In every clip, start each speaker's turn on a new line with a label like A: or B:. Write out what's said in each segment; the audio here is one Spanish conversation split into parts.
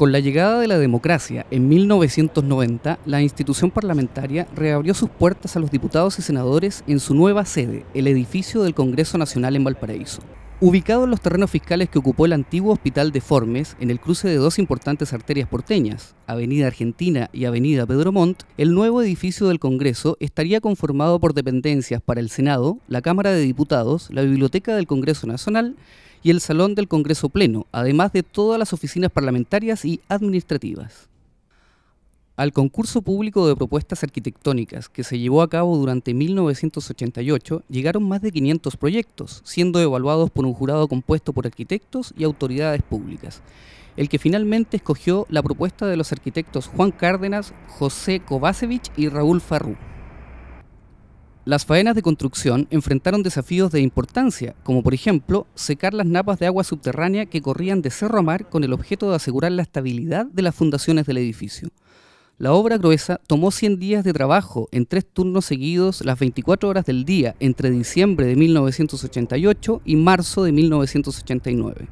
A: Con la llegada de la democracia en 1990, la institución parlamentaria reabrió sus puertas a los diputados y senadores en su nueva sede, el edificio del Congreso Nacional en Valparaíso. Ubicado en los terrenos fiscales que ocupó el antiguo Hospital de Formes, en el cruce de dos importantes arterias porteñas, Avenida Argentina y Avenida Pedro Montt, el nuevo edificio del Congreso estaría conformado por dependencias para el Senado, la Cámara de Diputados, la Biblioteca del Congreso Nacional y el Salón del Congreso Pleno, además de todas las oficinas parlamentarias y administrativas al concurso público de propuestas arquitectónicas que se llevó a cabo durante 1988, llegaron más de 500 proyectos, siendo evaluados por un jurado compuesto por arquitectos y autoridades públicas, el que finalmente escogió la propuesta de los arquitectos Juan Cárdenas, José Kovacevic y Raúl Farrú. Las faenas de construcción enfrentaron desafíos de importancia, como por ejemplo secar las napas de agua subterránea que corrían de cerro a mar con el objeto de asegurar la estabilidad de las fundaciones del edificio. La obra gruesa tomó 100 días de trabajo en tres turnos seguidos las 24 horas del día entre diciembre de 1988 y marzo de 1989.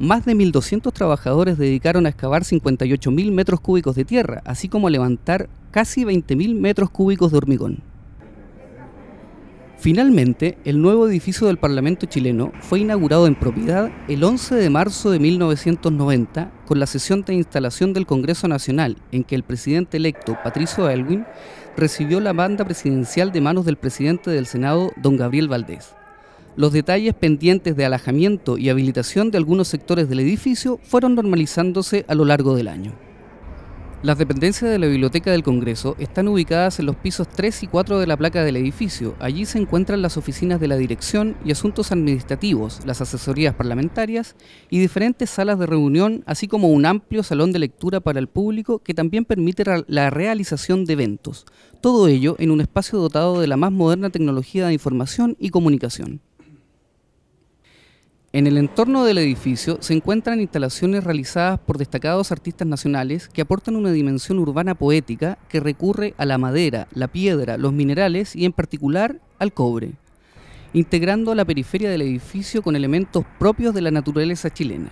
A: Más de 1.200 trabajadores dedicaron a excavar 58.000 metros cúbicos de tierra, así como a levantar casi 20.000 metros cúbicos de hormigón. Finalmente, el nuevo edificio del Parlamento chileno fue inaugurado en propiedad el 11 de marzo de 1990 con la sesión de instalación del Congreso Nacional, en que el presidente electo Patricio Elwin recibió la banda presidencial de manos del presidente del Senado, don Gabriel Valdés. Los detalles pendientes de alajamiento y habilitación de algunos sectores del edificio fueron normalizándose a lo largo del año. Las dependencias de la Biblioteca del Congreso están ubicadas en los pisos 3 y 4 de la placa del edificio. Allí se encuentran las oficinas de la Dirección y Asuntos Administrativos, las asesorías parlamentarias y diferentes salas de reunión, así como un amplio salón de lectura para el público que también permite la realización de eventos. Todo ello en un espacio dotado de la más moderna tecnología de información y comunicación. En el entorno del edificio se encuentran instalaciones realizadas por destacados artistas nacionales que aportan una dimensión urbana poética que recurre a la madera, la piedra, los minerales y en particular al cobre, integrando la periferia del edificio con elementos propios de la naturaleza chilena.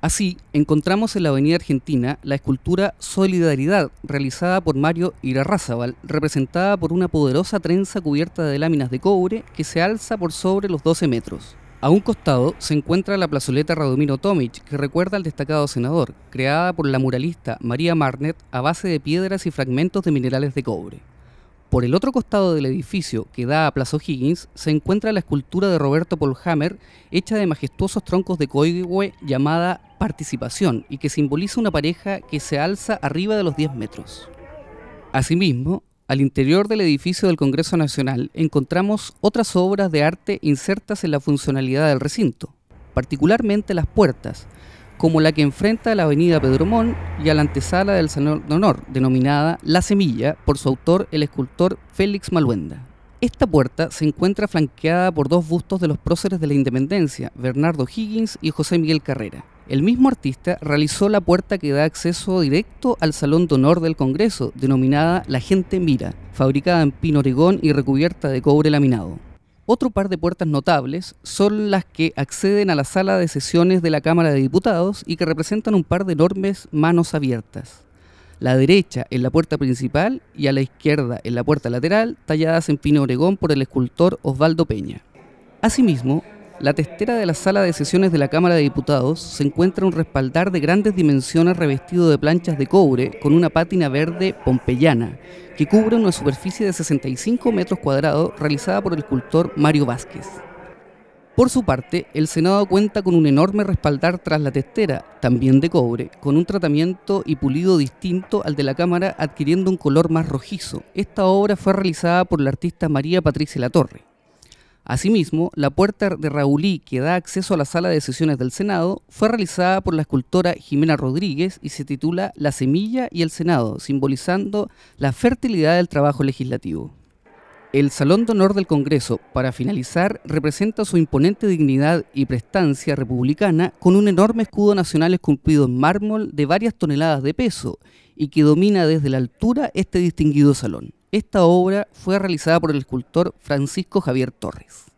A: Así, encontramos en la Avenida Argentina la escultura Solidaridad, realizada por Mario Irarrázaval, representada por una poderosa trenza cubierta de láminas de cobre que se alza por sobre los 12 metros. A un costado se encuentra la plazoleta Radomiro Tomic, que recuerda al destacado senador, creada por la muralista María Marnet a base de piedras y fragmentos de minerales de cobre. Por el otro costado del edificio, que da a Plaza Higgins, se encuentra la escultura de Roberto Polhammer, hecha de majestuosos troncos de coigüe llamada Participación, y que simboliza una pareja que se alza arriba de los 10 metros. Asimismo, al interior del edificio del Congreso Nacional encontramos otras obras de arte insertas en la funcionalidad del recinto, particularmente las puertas, como la que enfrenta a la Avenida Pedro y a la antesala del Salón de Honor, denominada La Semilla, por su autor, el escultor Félix Maluenda. Esta puerta se encuentra flanqueada por dos bustos de los próceres de la independencia, Bernardo Higgins y José Miguel Carrera. El mismo artista realizó la puerta que da acceso directo al Salón de Honor del Congreso, denominada La Gente Mira, fabricada en pino oregón y recubierta de cobre laminado. Otro par de puertas notables son las que acceden a la sala de sesiones de la Cámara de Diputados y que representan un par de enormes manos abiertas. La derecha en la puerta principal y a la izquierda en la puerta lateral, talladas en pino oregón por el escultor Osvaldo Peña. Asimismo, la testera de la sala de sesiones de la Cámara de Diputados se encuentra un respaldar de grandes dimensiones revestido de planchas de cobre con una pátina verde pompeyana que cubre una superficie de 65 metros cuadrados realizada por el escultor Mario Vázquez. Por su parte, el Senado cuenta con un enorme respaldar tras la testera, también de cobre, con un tratamiento y pulido distinto al de la Cámara adquiriendo un color más rojizo. Esta obra fue realizada por la artista María Patricia Latorre. Asimismo, la puerta de Raulí que da acceso a la sala de sesiones del Senado fue realizada por la escultora Jimena Rodríguez y se titula La semilla y el Senado, simbolizando la fertilidad del trabajo legislativo. El Salón de Honor del Congreso, para finalizar, representa su imponente dignidad y prestancia republicana con un enorme escudo nacional esculpido en mármol de varias toneladas de peso y que domina desde la altura este distinguido salón. Esta obra fue realizada por el escultor Francisco Javier Torres.